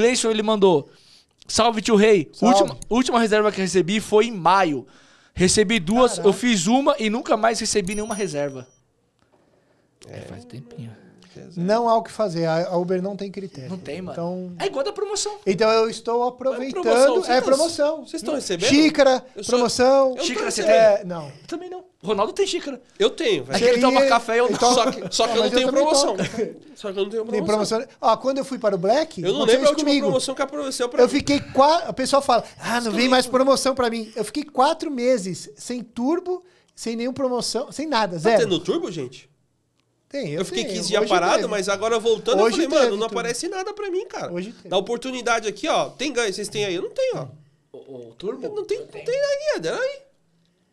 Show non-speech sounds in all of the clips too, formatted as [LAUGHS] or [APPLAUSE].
Gleison, ele mandou. Salve, tio Rei. Salve. Última, última reserva que recebi foi em maio. Recebi duas, Caraca. eu fiz uma e nunca mais recebi nenhuma reserva. É, é faz tempinho. Não há o que fazer, a Uber não tem critério. Não tem, mano. Então... É igual da promoção. Então eu estou é aproveitando. É promoção. Vocês estão hum. recebendo? Xícara, eu promoção. Eu xícara você tem? É, não. Também não. Ronaldo tem xícara. Eu tenho. Mas é que ele toma café, eu não. Então, só que, só que não, eu não tenho eu promoção. só que eu não tenho promoção. Tem promoção. Ó, quando eu fui para o Black. Eu não lembro a última promoção que apareceu para mim. Eu fiquei quatro. O pessoal fala, ah, não vem mais promoção para mim. Eu fiquei quatro meses sem turbo, sem nenhuma promoção, sem nada, tá zero. Tá tendo turbo, gente? Tem, eu, eu fiquei tenho. 15 dias parado, teve. mas agora voltando, Hoje eu falei, mano, não aparece nada para mim, cara. Hoje tem. Na oportunidade aqui, ó. Tem ganho, vocês têm aí? Eu não tenho, ó. O, o turbo? Não tem, não tem aí, aí.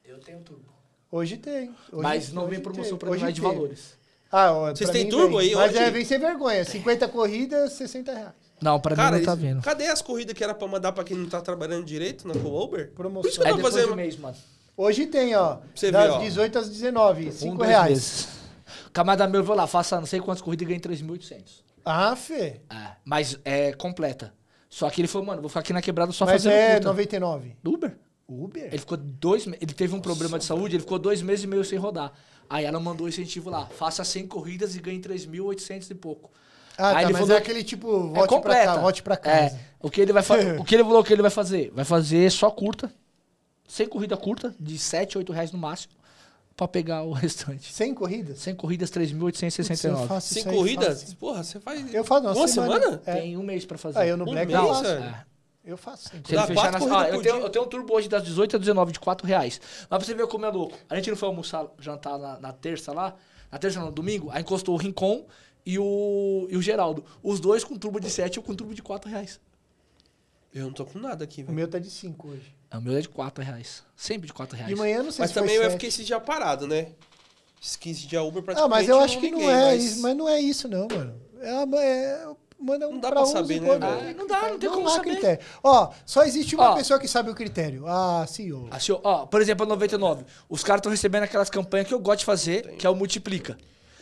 Eu tenho turbo. Hoje tem. Hoje mas não vem promoção para mais de valores. Ah, ó, Vocês têm turbo vem. aí? Mas hoje? é, vem sem vergonha. 50 corridas, 60 reais. Não, pra Cara, mim não tá vendo. Cadê as corridas que era pra mandar pra quem não tá trabalhando direito na co-Uber? Promoção. Por isso que eu é fazendo. Mês, mano. Hoje tem, ó. Você das vê, ó. 18 às 19, 5 um, reais. Meses. Camada meu, vou lá, faça não sei quantas corridas e ganhe 3.800. Ah, Fê. É, mas é completa. Só que ele falou, mano, vou ficar aqui na quebrada só mas fazendo é curta. 99. Do Uber? Uber? Ele ficou dois Ele teve um problema de saúde, ele ficou dois meses e meio sem rodar. Aí ela mandou o incentivo lá. Faça 100 corridas e ganhe 3.800 e pouco. Ah, tá, aí tá, ele mas falou, é aquele tipo, é volte é pra cá, volte pra é, casa. É, o que ele vai fazer? [LAUGHS] o que ele falou que ele vai fazer? Vai fazer só curta. Sem corrida curta, de 7, 8 reais no máximo, pra pegar o [LAUGHS] restante. Sem corridas? Sem corridas, 3.869. Sem corridas? Porra, você faz. Eu faço uma, uma semana? semana? É. Tem um mês pra fazer. Ah, eu no um Black mês, eu faço. Se ele fechar nas... ah, eu, tenho, eu tenho um turbo hoje das 18 às 19 de 4 reais. Mas você ver como é louco. A gente não foi almoçar, jantar na, na terça lá. Na terça no domingo. Aí encostou o Rincon e o, e o Geraldo. Os dois com turbo de 7 e eu com turbo de 4 reais. Eu não tô com nada aqui, velho. O meu tá de 5 hoje. É, o meu é de 4 reais. Sempre de 4 reais. De manhã não sei Mas se também eu fiquei esse dia parado, né? Esses 15 dias Uber praticamente. Ah, mas eu acho que não é mas... isso. Mas não é isso, não, mano. É, é, manda um não dá pra, pra saber, né, velho? Ah, não dá, não tem não como saber. Critério. Ó, só existe uma ó, pessoa que sabe o critério, a CEO. A CEO, ó, por exemplo, a 99. Os caras estão recebendo aquelas campanhas que eu gosto de fazer, que é o Multiplica.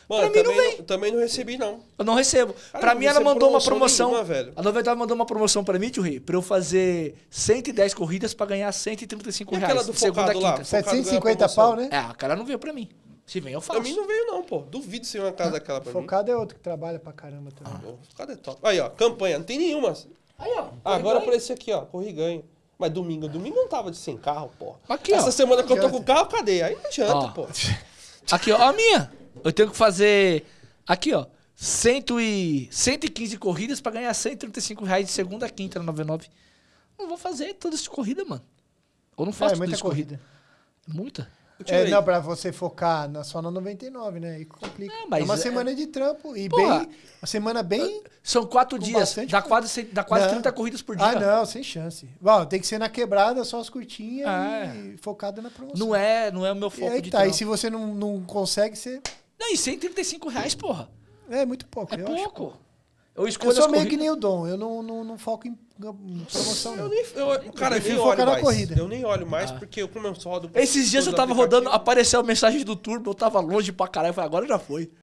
Mano, pra mim também não vem. Não, também não recebi, não. Eu não recebo. Cara, pra mim, ela mandou promoção uma promoção. Nenhuma, velho. A 99 mandou uma promoção pra mim, Tio Rei, pra eu fazer 110 corridas pra ganhar 135 e reais. Aquela do focado segunda lá, quinta. 750 pau, né? É, a cara não veio pra mim. Se vem, eu faço. Pra mim não veio, não, pô. Duvido se uma casa daquela pra Focado é outro que trabalha pra caramba também. mim. Ah, focado é top. Aí, ó, campanha, não tem nenhuma. Aí, ó. Ah, agora pra esse aqui, ó, corri ganho. Mas domingo, domingo não tava de sem carro, pô. Aqui, ó. Essa semana que eu tô com o carro, cadê? Aí não adianta, Ó. pô. [LAUGHS] Aqui, ó, a minha. Eu tenho que fazer. Aqui, ó. Cento e, 115 corridas pra ganhar 135 reais de segunda a quinta na 99. Não vou fazer todas as corridas, mano. Ou não é, faço É, todas muita as corridas. corrida. Muita. É, não, pra você focar na, só na 99, né? E complica. Ah, é uma é... semana de trampo e Porra, bem. Uma semana bem. Ah, são quatro dias. Dá quase, dá quase não. 30 corridas por ah, dia. Ah, não, sem chance. Bom, tem que ser na quebrada, só as curtinhas e é. focada na promoção. Não é, não é o meu foco. E aí, de tá, trampo. e se você não, não consegue, você. Não, e 135 reais, porra. É muito pouco, É pouco. Acho. Eu escolho eu sou meio que nem o Dom, eu não, não, não foco em promoção. Eu nem, eu, cara, eu nem olho mais. Corrida. Eu nem olho mais ah. porque eu como eu só Esses dias eu tava rodando, apareceu a mensagem do Turbo, eu tava longe pra caralho, falei, agora já foi.